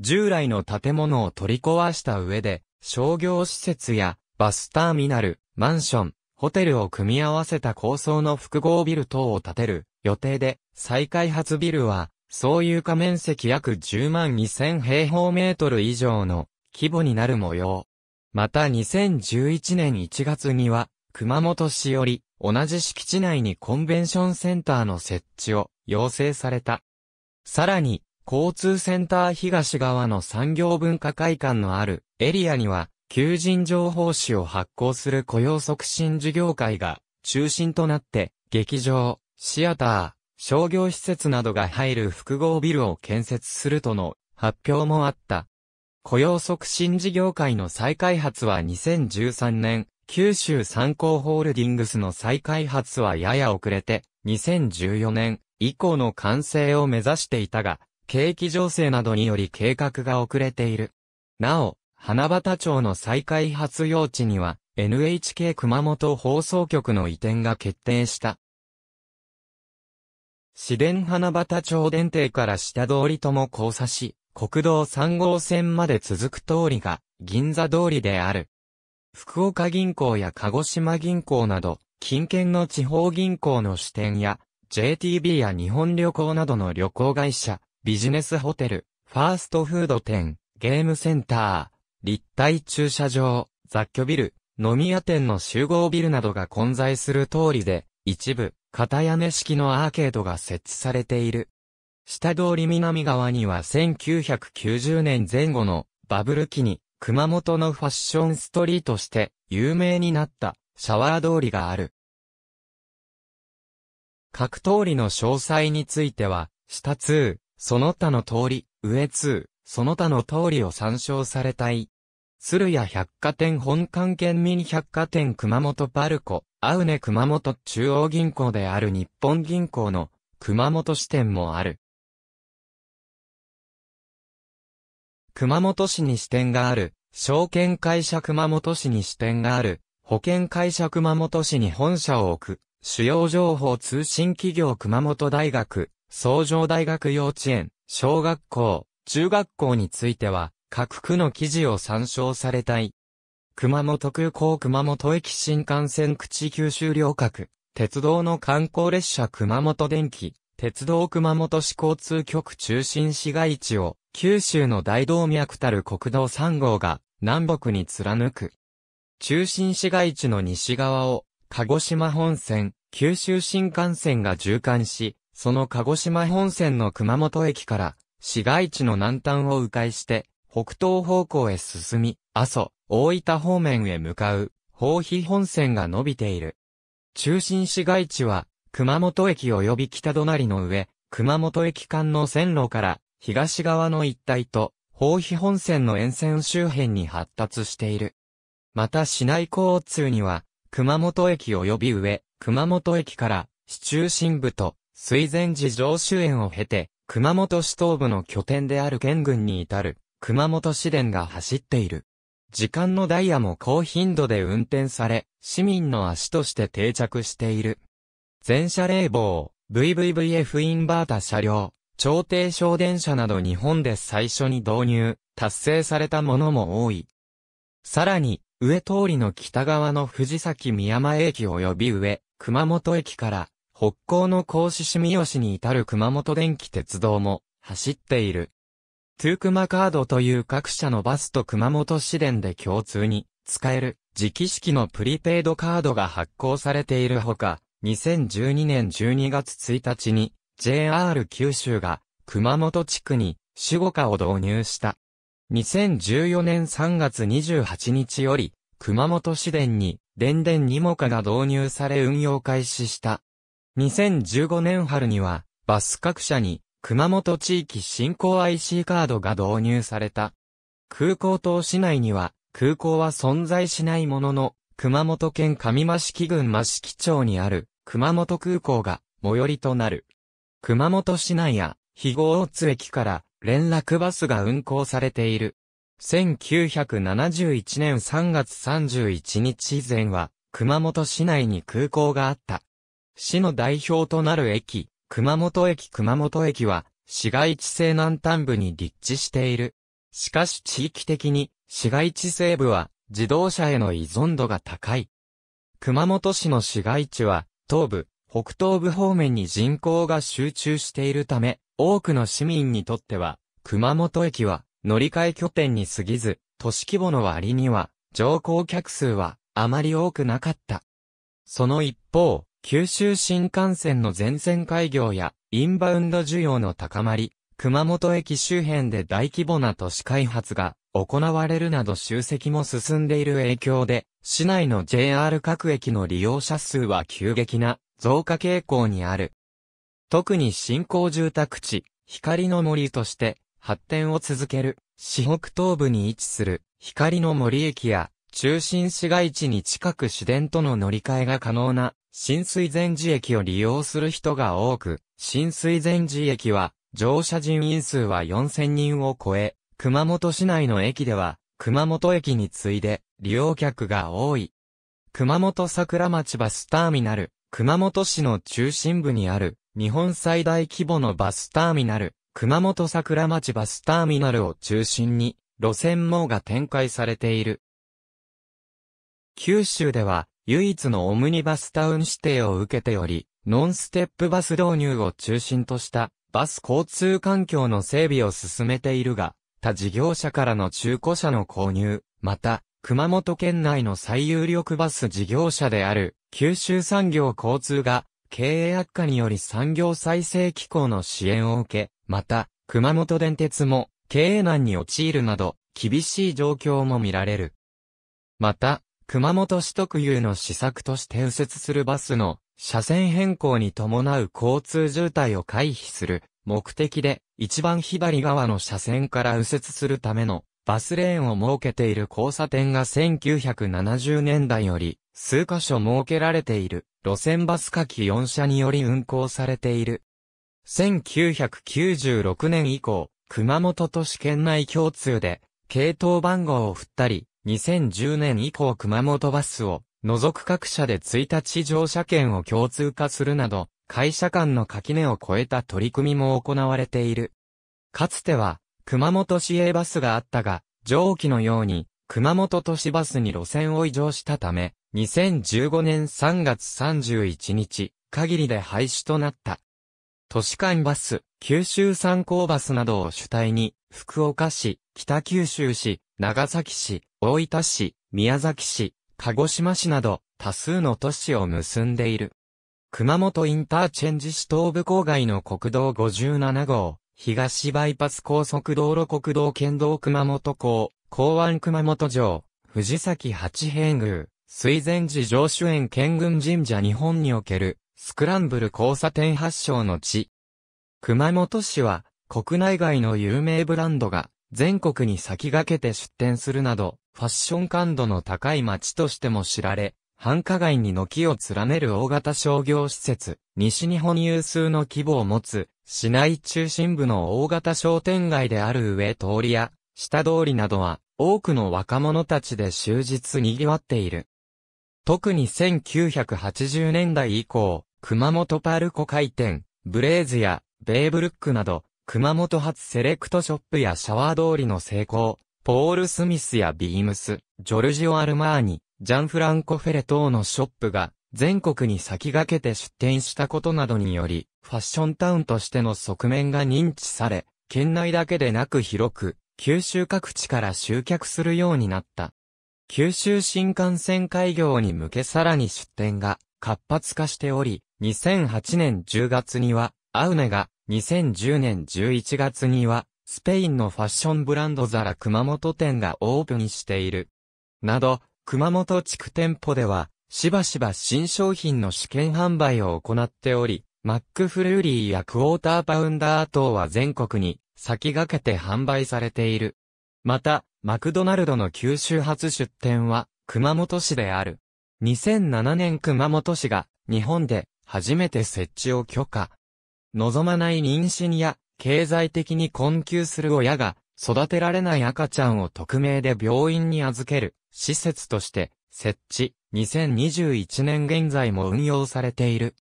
従来の建物を取り壊した上で、商業施設やバスターミナル、マンション、ホテルを組み合わせた高層の複合ビル等を建てる予定で、再開発ビルは、総有価面積約10万2000平方メートル以上の規模になる模様。また2011年1月には、熊本市より、同じ敷地内にコンベンションセンターの設置を要請された。さらに、交通センター東側の産業文化会館のあるエリアには、求人情報誌を発行する雇用促進事業会が中心となって、劇場、シアター、商業施設などが入る複合ビルを建設するとの発表もあった。雇用促進事業界の再開発は2013年、九州参考ホールディングスの再開発はやや遅れて、2014年以降の完成を目指していたが、景気情勢などにより計画が遅れている。なお、花畑町の再開発用地には、NHK 熊本放送局の移転が決定した。市電花畑町電停から下通りとも交差し、国道3号線まで続く通りが銀座通りである。福岡銀行や鹿児島銀行など、近県の地方銀行の支店や、JTB や日本旅行などの旅行会社、ビジネスホテル、ファーストフード店、ゲームセンター、立体駐車場、雑居ビル、飲み屋店の集合ビルなどが混在する通りで、一部、片屋根式のアーケードが設置されている。下通り南側には1990年前後のバブル期に熊本のファッションストリーとして有名になったシャワー通りがある。各通りの詳細については、下通、その他の通り、上通、その他の通りを参照されたい。鶴屋百貨店本館県民百貨店熊本パルコ、アウネ熊本中央銀行である日本銀行の熊本支店もある。熊本市に支店がある、証券会社熊本市に支店がある、保険会社熊本市に本社を置く、主要情報通信企業熊本大学、創上大学幼稚園、小学校、中学校については、各区の記事を参照されたい。熊本空港熊本駅新幹線口九州両閣、鉄道の観光列車熊本電気、鉄道熊本市交通局中心市街地を、九州の大動脈たる国道3号が南北に貫く。中心市街地の西側を鹿児島本線、九州新幹線が縦貫し、その鹿児島本線の熊本駅から市街地の南端を迂回して北東方向へ進み、阿蘇、大分方面へ向かう、宝肥本線が伸びている。中心市街地は、熊本駅及び北隣の上、熊本駅間の線路から東側の一帯と、宝庇本線の沿線周辺に発達している。また市内交通には、熊本駅及び上、熊本駅から、市中心部と、水前寺上周園を経て、熊本市東部の拠点である県軍に至る、熊本市電が走っている。時間のダイヤも高頻度で運転され、市民の足として定着している。全車冷房、VVVF インバータ車両、朝廷省電車など日本で最初に導入、達成されたものも多い。さらに、上通りの北側の藤崎宮前駅及び上、熊本駅から、北港の甲子住吉に至る熊本電気鉄道も走っている。トゥークマカードという各社のバスと熊本市電で共通に使える磁気式のプリペイドカードが発行されているほか、2012年12月1日に JR 九州が熊本地区に守護課を導入した。2014年3月28日より、熊本市電に電電にも課が導入され運用開始した。2015年春には、バス各社に熊本地域振興 IC カードが導入された。空港島市内には、空港は存在しないものの、熊本県上益城郡益城町にある熊本空港が最寄りとなる。熊本市内や、肥後大津駅から連絡バスが運行されている。1971年3月31日以前は、熊本市内に空港があった。市の代表となる駅、熊本駅熊本駅は、市街地西南端部に立地している。しかし地域的に、市街地西部は、自動車への依存度が高い。熊本市の市街地は、東部、北東部方面に人口が集中しているため、多くの市民にとっては、熊本駅は乗り換え拠点に過ぎず、都市規模の割には、乗降客数はあまり多くなかった。その一方、九州新幹線の全線開業やインバウンド需要の高まり、熊本駅周辺で大規模な都市開発が行われるなど集積も進んでいる影響で、市内の JR 各駅の利用者数は急激な増加傾向にある。特に新興住宅地、光の森として発展を続ける、四北東部に位置する光の森駅や中心市街地に近く市電との乗り換えが可能な新水前寺駅を利用する人が多く、新水前寺駅は乗車人員数は4000人を超え、熊本市内の駅では熊本駅に次いで利用客が多い。熊本桜町バスターミナル、熊本市の中心部にある、日本最大規模のバスターミナル、熊本桜町バスターミナルを中心に、路線網が展開されている。九州では、唯一のオムニバスタウン指定を受けており、ノンステップバス導入を中心とした、バス交通環境の整備を進めているが、他事業者からの中古車の購入、また、熊本県内の最有力バス事業者である九州産業交通が経営悪化により産業再生機構の支援を受け、また熊本電鉄も経営難に陥るなど厳しい状況も見られる。また、熊本市特有の施策として右折するバスの車線変更に伴う交通渋滞を回避する目的で一番左側の車線から右折するためのバスレーンを設けている交差点が1970年代より数箇所設けられている路線バス下記4社により運行されている。1996年以降、熊本都市圏内共通で、系統番号を振ったり、2010年以降熊本バスを除く各社で1日乗車券を共通化するなど、会社間の垣根を超えた取り組みも行われている。かつては、熊本市営バスがあったが、上記のように、熊本都市バスに路線を移乗したため、2015年3月31日、限りで廃止となった。都市間バス、九州三考バスなどを主体に、福岡市、北九州市、長崎市、大分市、宮崎市、鹿児島市など、多数の都市を結んでいる。熊本インターチェンジ市東部郊外の国道57号、東バイパス高速道路国道県道熊本港、港湾熊本城、藤崎八平宮、水前寺上主園県軍神社日本における、スクランブル交差点発祥の地。熊本市は、国内外の有名ブランドが、全国に先駆けて出店するなど、ファッション感度の高い街としても知られ、繁華街に軒を連ねる大型商業施設、西日本有数の規模を持つ、市内中心部の大型商店街である上通りや、下通りなどは、多くの若者たちで終日賑わっている。特に1980年代以降、熊本パルコ回転、ブレーズや、ベイブルックなど、熊本発セレクトショップやシャワー通りの成功、ポール・スミスやビームス、ジョルジオ・アルマーニ、ジャンフランコ・フェレ等のショップが、全国に先駆けて出店したことなどにより、ファッションタウンとしての側面が認知され、県内だけでなく広く、九州各地から集客するようになった。九州新幹線開業に向けさらに出店が活発化しており、2008年10月には、アウネが、2010年11月には、スペインのファッションブランドザラ熊本店がオープンしている。など、熊本地区店舗では、しばしば新商品の試験販売を行っており、マックフルーリーやクォーターパウンダー等は全国に先駆けて販売されている。また、マクドナルドの九州初出店は熊本市である。2007年熊本市が日本で初めて設置を許可。望まない妊娠や経済的に困窮する親が育てられない赤ちゃんを匿名で病院に預ける施設として設置2021年現在も運用されている。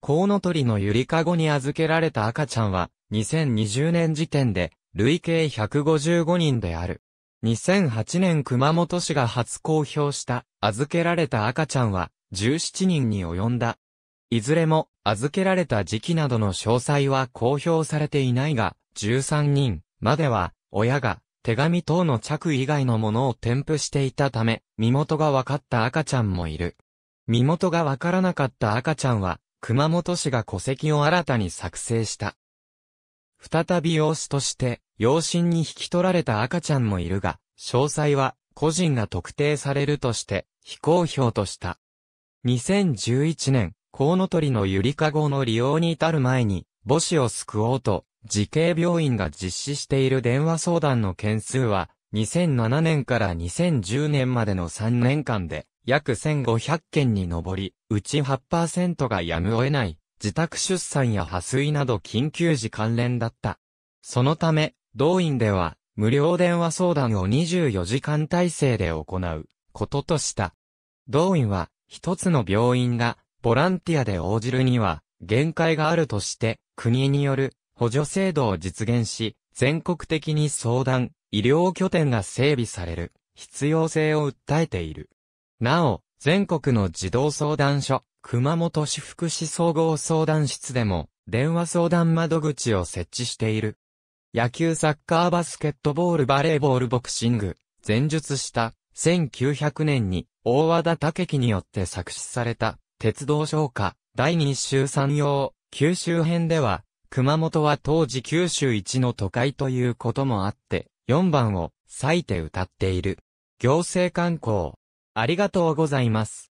コウノトリのゆりかごに預けられた赤ちゃんは、2020年時点で、累計155人である。2008年熊本市が初公表した、預けられた赤ちゃんは、17人に及んだ。いずれも、預けられた時期などの詳細は公表されていないが、13人までは、親が、手紙等の着以外のものを添付していたため、身元が分かった赤ちゃんもいる。身元が分からなかった赤ちゃんは、熊本市が戸籍を新たに作成した。再び養子として、養親に引き取られた赤ちゃんもいるが、詳細は個人が特定されるとして、非公表とした。2011年、コウノトリのゆりかごの利用に至る前に、母子を救おうと、慈恵病院が実施している電話相談の件数は、2007年から2010年までの3年間で、約1500件に上り、うち8%がやむを得ない、自宅出産や破水など緊急時関連だった。そのため、同院では、無料電話相談を24時間体制で行う、こととした。同院は、一つの病院が、ボランティアで応じるには、限界があるとして、国による補助制度を実現し、全国的に相談、医療拠点が整備される必要性を訴えている。なお、全国の児童相談所、熊本市福祉総合相談室でも、電話相談窓口を設置している。野球サッカーバスケットボールバレーボールボクシング、前述した、1900年に、大和田武樹によって作詞された、鉄道昇華、第二週産業、九州編では、熊本は当時九州一の都会ということもあって、4番を、割いて歌っている。行政観光、ありがとうございます。